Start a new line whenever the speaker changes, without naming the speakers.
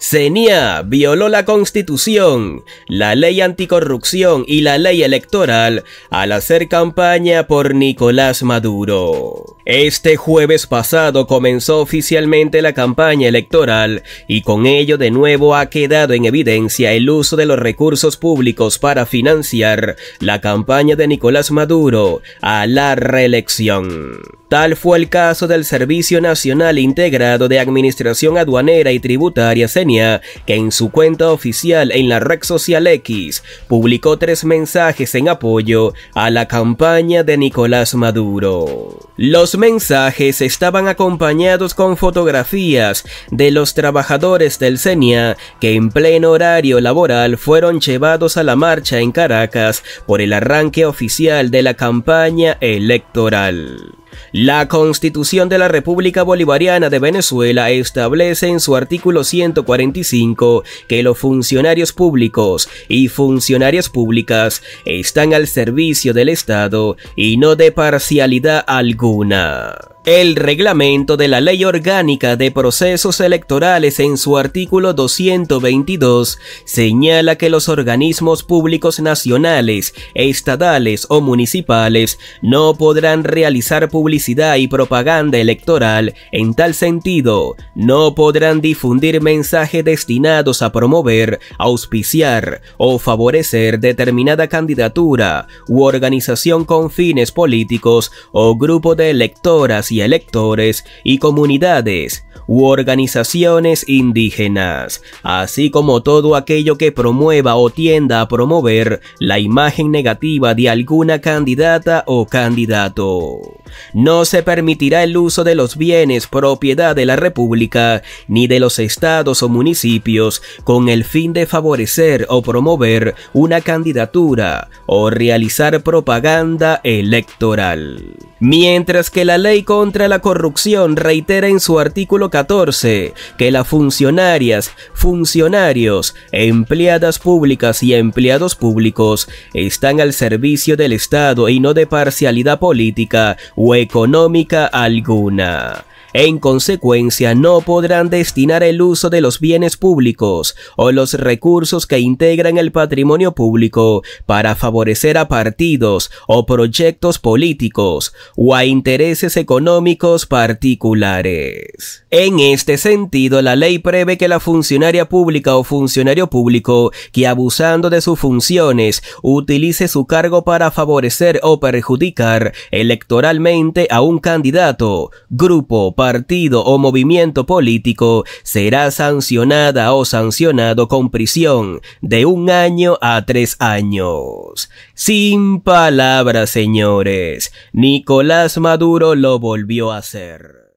CENIA violó la Constitución, la ley anticorrupción y la ley electoral al hacer campaña por Nicolás Maduro. Este jueves pasado comenzó oficialmente la campaña electoral y con ello de nuevo ha quedado en evidencia el uso de los recursos públicos para financiar la campaña de Nicolás Maduro a la reelección. Tal fue el caso del Servicio Nacional Integrado de Administración Aduanera y Tributaria (Senia) que en su cuenta oficial en la red social X publicó tres mensajes en apoyo a la campaña de Nicolás Maduro. Los mensajes estaban acompañados con fotografías de los trabajadores del Senia que en pleno horario laboral fueron llevados a la marcha en Caracas por el arranque oficial de la campaña electoral. La Constitución de la República Bolivariana de Venezuela establece en su artículo 145 que los funcionarios públicos y funcionarias públicas están al servicio del Estado y no de parcialidad alguna el reglamento de la Ley Orgánica de Procesos Electorales en su artículo 222 señala que los organismos públicos nacionales, estadales o municipales no podrán realizar publicidad y propaganda electoral. En tal sentido, no podrán difundir mensajes destinados a promover, auspiciar o favorecer determinada candidatura u organización con fines políticos o grupo de electoras y electores y comunidades u organizaciones indígenas, así como todo aquello que promueva o tienda a promover la imagen negativa de alguna candidata o candidato. No se permitirá el uso de los bienes propiedad de la República ni de los estados o municipios con el fin de favorecer o promover una candidatura o realizar propaganda electoral. Mientras que la ley contra la corrupción reitera en su artículo 14 que las funcionarias, funcionarios, empleadas públicas y empleados públicos están al servicio del Estado y no de parcialidad política o económica alguna. En consecuencia, no podrán destinar el uso de los bienes públicos o los recursos que integran el patrimonio público para favorecer a partidos o proyectos políticos o a intereses económicos particulares. En este sentido, la ley prevé que la funcionaria pública o funcionario público que abusando de sus funciones utilice su cargo para favorecer o perjudicar electoralmente a un candidato, grupo, partido o movimiento político será sancionada o sancionado con prisión de un año a tres años. Sin palabras, señores. Nicolás Maduro lo volvió a hacer.